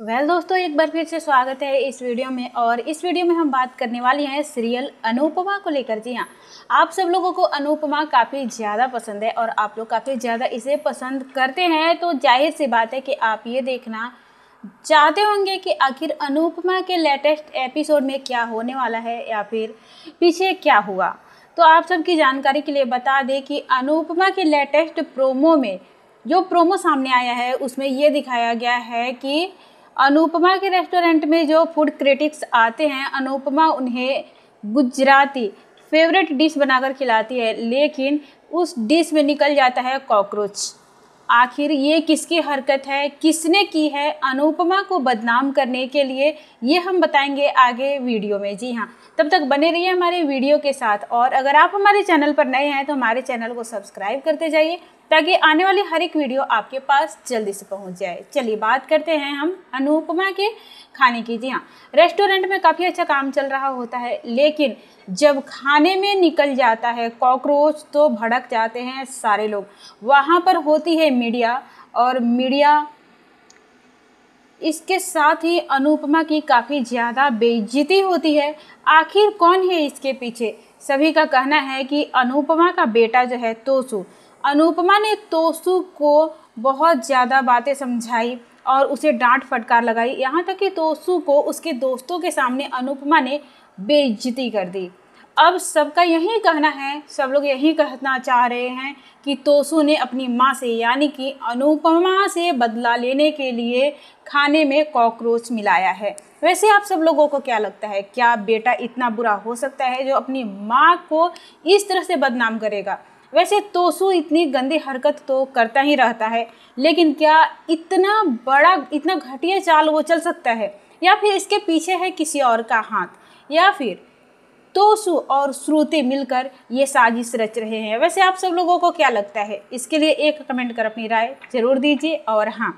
well well, दोस्तों एक बार फिर से स्वागत है इस वीडियो में और इस वीडियो में हम बात करने वाली हैं सीरियल अनुपमा को लेकर जी हाँ आप सब लोगों को अनुपमा काफ़ी ज़्यादा पसंद है और आप लोग काफ़ी ज़्यादा इसे पसंद करते हैं तो जाहिर सी बात है कि आप ये देखना चाहते होंगे कि आखिर अनुपमा के लेटेस्ट एपिसोड में क्या होने वाला है या फिर पीछे क्या हुआ तो आप सबकी जानकारी के लिए बता दें कि अनुपमा के लेटेस्ट प्रोमो में जो प्रोमो सामने आया है उसमें ये दिखाया गया है कि अनुपमा के रेस्टोरेंट में जो फूड क्रिटिक्स आते हैं अनुपमा उन्हें गुजराती फेवरेट डिश बनाकर खिलाती है लेकिन उस डिश में निकल जाता है कॉकरोच आखिर ये किसकी हरकत है किसने की है अनुपमा को बदनाम करने के लिए ये हम बताएंगे आगे वीडियो में जी हाँ तब तक बने रहिए हमारे वीडियो के साथ और अगर आप हमारे चैनल पर नए हैं तो हमारे चैनल को सब्सक्राइब करते जाइए ताकि आने वाली हर एक वीडियो आपके पास जल्दी से पहुंच जाए चलिए बात करते हैं हम अनुपमा के खाने की जी हाँ रेस्टोरेंट में काफ़ी अच्छा काम चल रहा होता है लेकिन जब खाने में निकल जाता है कॉकरोच तो भड़क जाते हैं सारे लोग वहाँ पर होती है मीडिया और मीडिया इसके साथ ही अनुपमा की काफ़ी ज़्यादा बेइज्जती होती है आखिर कौन है इसके पीछे सभी का कहना है कि अनुपमा का बेटा जो है तोसु अनुपमा ने तोसु को बहुत ज़्यादा बातें समझाई और उसे डांट फटकार लगाई यहाँ तक कि तोसु को उसके दोस्तों के सामने अनुपमा ने बेइज्जती कर दी अब सबका यही कहना है सब लोग यही कहना चाह रहे हैं कि तोसु ने अपनी माँ से यानी कि अनुपमा से बदला लेने के लिए खाने में कॉकरोच मिलाया है वैसे आप सब लोगों को क्या लगता है क्या बेटा इतना बुरा हो सकता है जो अपनी माँ को इस तरह से बदनाम करेगा वैसे तोसू इतनी गंदी हरकत तो करता ही रहता है लेकिन क्या इतना बड़ा इतना घटिया चाल वो चल सकता है या फिर इसके पीछे है किसी और का हाथ या फिर तोसु और श्रुति मिलकर ये साजिश रच रहे हैं वैसे आप सब लोगों को क्या लगता है इसके लिए एक कमेंट कर अपनी राय जरूर दीजिए और हाँ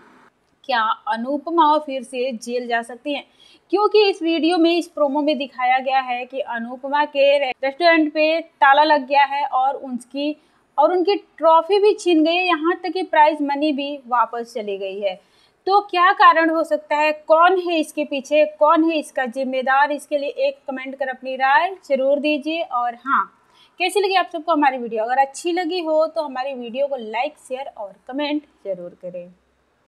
क्या अनुपमा फिर से जेल जा सकती हैं क्योंकि इस वीडियो में इस प्रोमो में दिखाया गया है कि अनुपमा के रेस्टोरेंट पे ताला लग गया है और उनकी और उनकी ट्रॉफी भी छीन गई है यहाँ तक कि प्राइज मनी भी वापस चली गई है तो क्या कारण हो सकता है कौन है इसके पीछे कौन है इसका जिम्मेदार इसके लिए एक कमेंट कर अपनी राय जरूर दीजिए और हाँ कैसी लगी आप सबको हमारी वीडियो अगर अच्छी लगी हो तो हमारी वीडियो को लाइक शेयर और कमेंट जरूर करें